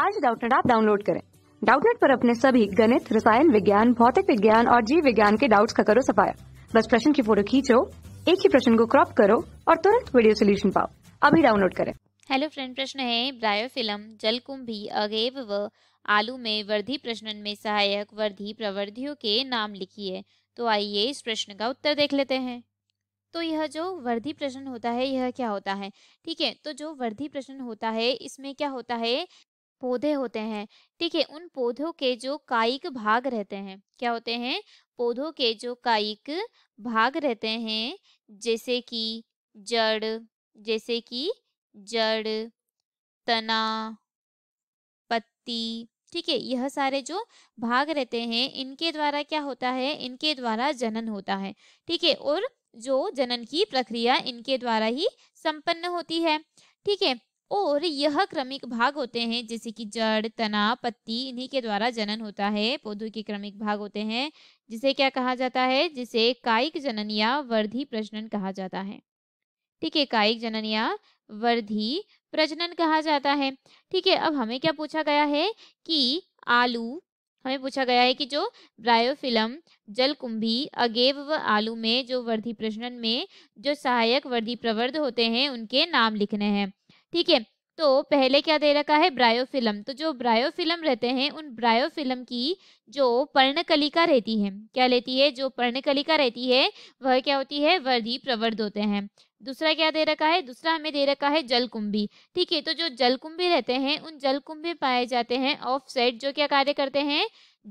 आज डाउटनेट आप डाउनलोड करें डाउटनेट पर अपने सभी गणित रसायन विज्ञान भौतिक विज्ञान और जीव विज्ञान के डाउट्स का करो सफाया बस प्रश्न की फोटो खींचो एक ही प्रश्न को क्रॉप करो और तुरंत वीडियो सोल्यूशन पाओ अभी डाउनलोड करें हेलो फ्रेंड प्रश्न है ब्रायोफिलम जलकुंभी अगेव व आलू में वृद्धि प्रश्नन में सहायक वृद्धि प्रवृद्धियों के नाम लिखिए तो आइए इस प्रश्न का उत्तर देख लेते हैं तो यह जो वृद्धि प्रश्न होता है यह क्या होता है ठीक है तो जो वृद्धि प्रश्न होता है इसमें क्या होता है पौधे होते हैं ठीक है उन पौधों के जो कायिक भाग रहते हैं क्या होते हैं पौधों के जो कायिक भाग रहते हैं जैसे कि जड़ जैसे कि जड़ तना पत्ती ठीक है यह सारे जो भाग रहते हैं इनके द्वारा क्या होता है इनके द्वारा जनन होता है ठीक है और जो जनन की प्रक्रिया इनके द्वारा ही संपन्न होती है ठीक है और यह क्रमिक भाग होते हैं जैसे कि जड़ तना पत्ती इन्हीं के द्वारा जनन होता है पौधों के क्रमिक भाग होते हैं जिसे क्या कहा जाता है जिसे कायिक जनन या वर्धी प्रजनन कहा जाता है ठीक है कायिक जनन या वर्धी प्रजनन कहा जाता है ठीक है अब हमें क्या पूछा गया है कि आलू हमें पूछा गया है कि जो ब्रायोफिलम जलकुंभी अगेव व आलू में जो वर्धी प्रजनन में जो सहायक वर्धी प्रवर्ध होते हैं उनके नाम लिखने हैं ठीक है तो पहले क्या दे रखा है ब्रायोफिल्म तो जो ब्रायोफिल्म रहते हैं उन ब्रायोफिल्म की जो पर्णकलिका रहती है क्या लेती है जो पर्णकलिका रहती है वह क्या होती है वर्धि प्रवर्ध होते हैं दूसरा क्या दे रखा है दूसरा हमें दे रखा है जलकुंभी ठीक है तो जो जलकुंभी रहते हैं उन जलकुंभी पाए जाते हैं ऑफ साइड जो क्या कार्य करते हैं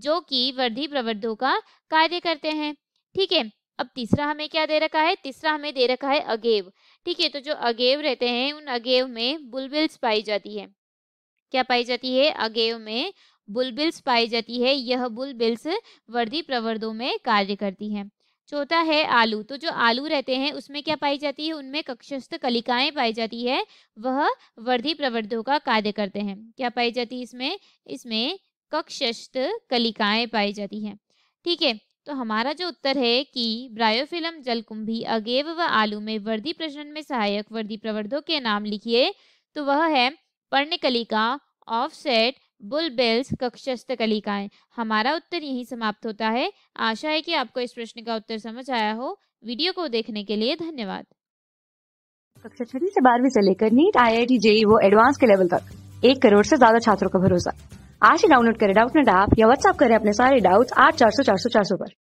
जो कि वर्धी प्रवर्धों का कार्य करते हैं ठीक है अब तीसरा हमें क्या दे रखा है तीसरा हमें दे रखा है अगेव ठीक है तो जो अगेव रहते हैं उन अगेव में बुलबिल्स पाई जाती है क्या पाई जाती है अगेव में बुलबिल्स पाई जाती है यह बुलबिल्स वर्दी प्रवर्दों में कार्य करती है चौथा है आलू तो जो आलू रहते हैं उसमें क्या पाई जाती है उनमें कक्षस्थ कलिकाएं पाई जाती है वह वर्धि प्रवर्धों का कार्य करते हैं क्या पाई जाती है इसमें इसमें कक्षस्थ कलिकाएं पाई जाती हैं ठीक है तो हमारा जो उत्तर है कि ब्रायोफिलम जलकुंभी अगेव व आलू में वर्दी प्रजनन में सहायक वर्दी प्रवर्धों के नाम लिखिए तो वह है पर्णकलिका ऑफसेट बुलबेल्स कक्षस्थ कलिकाएं हमारा उत्तर यही समाप्त होता है आशा है कि आपको इस प्रश्न का उत्तर समझ आया हो वीडियो को देखने के लिए धन्यवाद कक्षा छठी से बारहवीं से लेकर NEET I I T JEE वो एडवांस के लेवल तक एक करोड़ से ज्यादा छात्रों का भरोसा आज ही डाउनलोड करें डाउट नेट ऐप या व्हाट्सअप करें अपने सारे डाउट्स आठ चार सौ चार सौ चार सौ पर